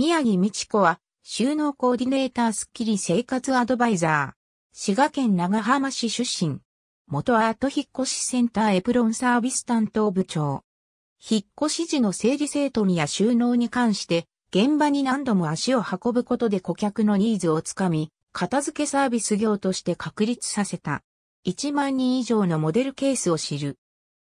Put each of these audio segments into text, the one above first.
宮城美智子は、収納コーディネータースッキリ生活アドバイザー。滋賀県長浜市出身。元アート引越センターエプロンサービス担当部長。引越時の整理整頓や収納に関して、現場に何度も足を運ぶことで顧客のニーズをつかみ、片付けサービス業として確立させた。1万人以上のモデルケースを知る。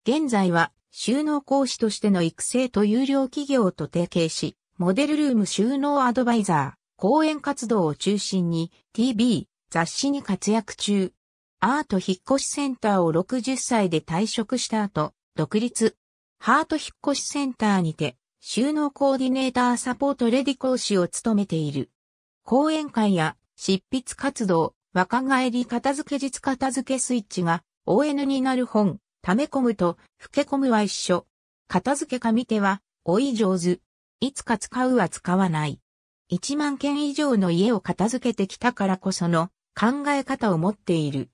現在は収納講師としての育成と有料企業と提携し、モデルルーム収納アドバイザー、講演活動を中心に TV、雑誌に活躍中。アート引越センターを60歳で退職した後、独立。ハート引越センターにて、収納コーディネーターサポートレディ講師を務めている。講演会や執筆活動、若返り片付け実片付けスイッチが ON になる本、溜め込むと、老け込むは一緒。片付け見手は、追い上手。いつか使うは使わない。1万件以上の家を片付けてきたからこその考え方を持っている。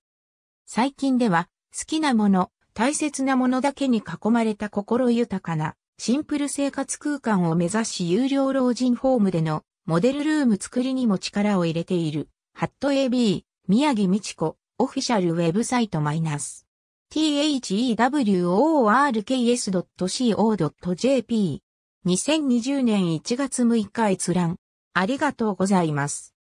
最近では好きなもの、大切なものだけに囲まれた心豊かなシンプル生活空間を目指し有料老人ホームでのモデルルーム作りにも力を入れている。ハット AB、宮城美智子、オフィシャルウェブサイトマイナス。theworks.co.jp 2020年1月6日閲覧。ありがとうございます。